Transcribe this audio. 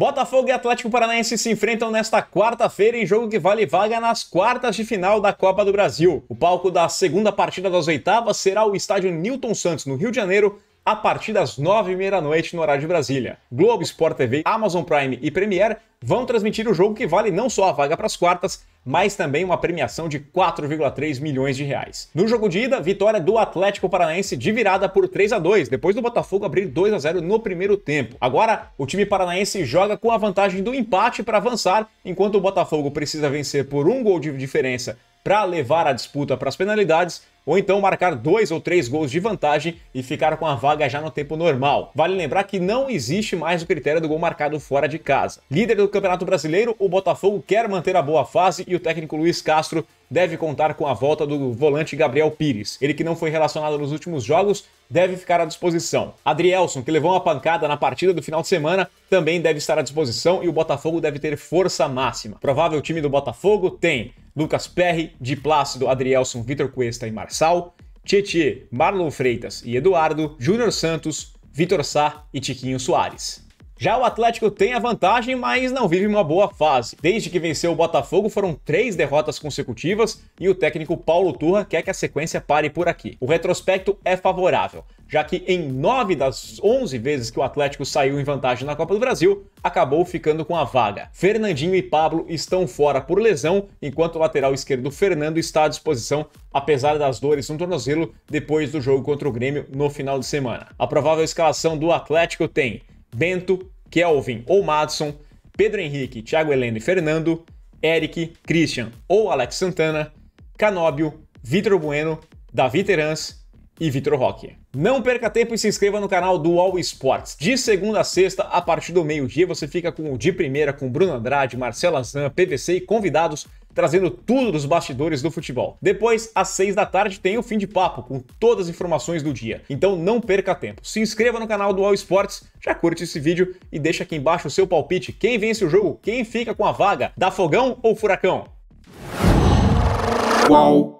Botafogo e Atlético Paranaense se enfrentam nesta quarta-feira em jogo que vale vaga nas quartas de final da Copa do Brasil. O palco da segunda partida das oitavas será o estádio Newton Santos, no Rio de Janeiro, a partir das nove e meia da noite no horário de Brasília. Globo, Sport TV, Amazon Prime e Premiere vão transmitir o jogo que vale não só a vaga para as quartas, mas também uma premiação de 4,3 milhões de reais. No jogo de ida, vitória do Atlético Paranaense de virada por 3 a 2, depois do Botafogo abrir 2 a 0 no primeiro tempo. Agora, o time paranaense joga com a vantagem do empate para avançar, enquanto o Botafogo precisa vencer por um gol de diferença para levar a disputa para as penalidades ou então marcar dois ou três gols de vantagem e ficar com a vaga já no tempo normal. Vale lembrar que não existe mais o critério do gol marcado fora de casa. Líder do Campeonato Brasileiro, o Botafogo quer manter a boa fase e o técnico Luiz Castro deve contar com a volta do volante Gabriel Pires. Ele que não foi relacionado nos últimos jogos deve ficar à disposição. Adrielson, que levou uma pancada na partida do final de semana, também deve estar à disposição e o Botafogo deve ter força máxima. Provável time do Botafogo tem Lucas Perry, Di Plácido, Adrielson, Vitor Cuesta e Marçal, Tietê, Marlon Freitas e Eduardo, Júnior Santos, Vitor Sá e Tiquinho Soares. Já o Atlético tem a vantagem, mas não vive uma boa fase. Desde que venceu o Botafogo, foram três derrotas consecutivas e o técnico Paulo Turra quer que a sequência pare por aqui. O retrospecto é favorável, já que em nove das onze vezes que o Atlético saiu em vantagem na Copa do Brasil, acabou ficando com a vaga. Fernandinho e Pablo estão fora por lesão, enquanto o lateral esquerdo Fernando está à disposição, apesar das dores no tornozelo depois do jogo contra o Grêmio no final de semana. A provável escalação do Atlético tem Bento, Kelvin ou Madison, Pedro Henrique, Thiago Heleno e Fernando, Eric, Christian ou Alex Santana, Canóbio, Vitor Bueno, Davi Terans e Vitor Roque. Não perca tempo e se inscreva no canal do All Sports. De segunda a sexta, a partir do meio-dia, você fica com o De Primeira com Bruno Andrade, Marcela Zan, PVC e convidados trazendo tudo dos bastidores do futebol. Depois, às 6 da tarde, tem o fim de papo com todas as informações do dia. Então não perca tempo. Se inscreva no canal do All Sports, já curte esse vídeo e deixa aqui embaixo o seu palpite. Quem vence o jogo? Quem fica com a vaga? Dá fogão ou furacão? Qual?